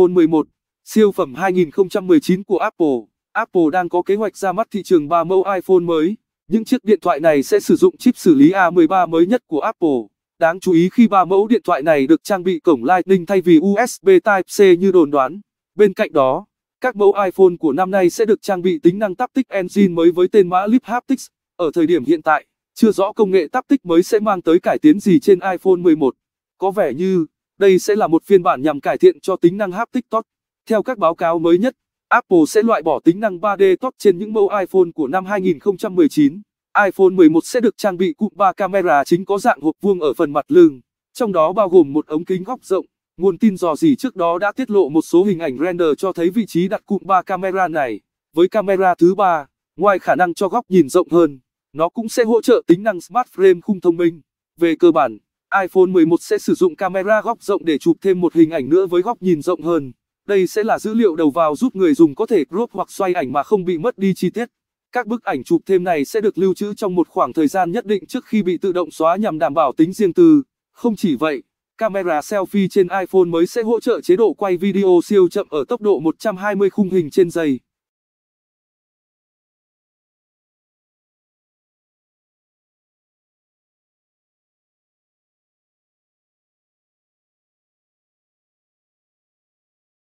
iPhone 11, siêu phẩm 2019 của Apple. Apple đang có kế hoạch ra mắt thị trường 3 mẫu iPhone mới. Những chiếc điện thoại này sẽ sử dụng chip xử lý A13 mới nhất của Apple. Đáng chú ý khi 3 mẫu điện thoại này được trang bị cổng Lightning thay vì USB Type-C như đồn đoán. Bên cạnh đó, các mẫu iPhone của năm nay sẽ được trang bị tính năng Taptic Engine mới với tên mã Lip Haptics. Ở thời điểm hiện tại, chưa rõ công nghệ Taptic mới sẽ mang tới cải tiến gì trên iPhone 11. Có vẻ như đây sẽ là một phiên bản nhằm cải thiện cho tính năng haptic-touch. Theo các báo cáo mới nhất, Apple sẽ loại bỏ tính năng 3D Touch trên những mẫu iPhone của năm 2019. iPhone 11 sẽ được trang bị cụm 3 camera chính có dạng hộp vuông ở phần mặt lưng, trong đó bao gồm một ống kính góc rộng. Nguồn tin dò dỉ trước đó đã tiết lộ một số hình ảnh render cho thấy vị trí đặt cụm 3 camera này. Với camera thứ ba, ngoài khả năng cho góc nhìn rộng hơn, nó cũng sẽ hỗ trợ tính năng Smart Frame khung thông minh. Về cơ bản, iPhone 11 sẽ sử dụng camera góc rộng để chụp thêm một hình ảnh nữa với góc nhìn rộng hơn. Đây sẽ là dữ liệu đầu vào giúp người dùng có thể crop hoặc xoay ảnh mà không bị mất đi chi tiết. Các bức ảnh chụp thêm này sẽ được lưu trữ trong một khoảng thời gian nhất định trước khi bị tự động xóa nhằm đảm bảo tính riêng tư. Không chỉ vậy, camera selfie trên iPhone mới sẽ hỗ trợ chế độ quay video siêu chậm ở tốc độ 120 khung hình trên giây.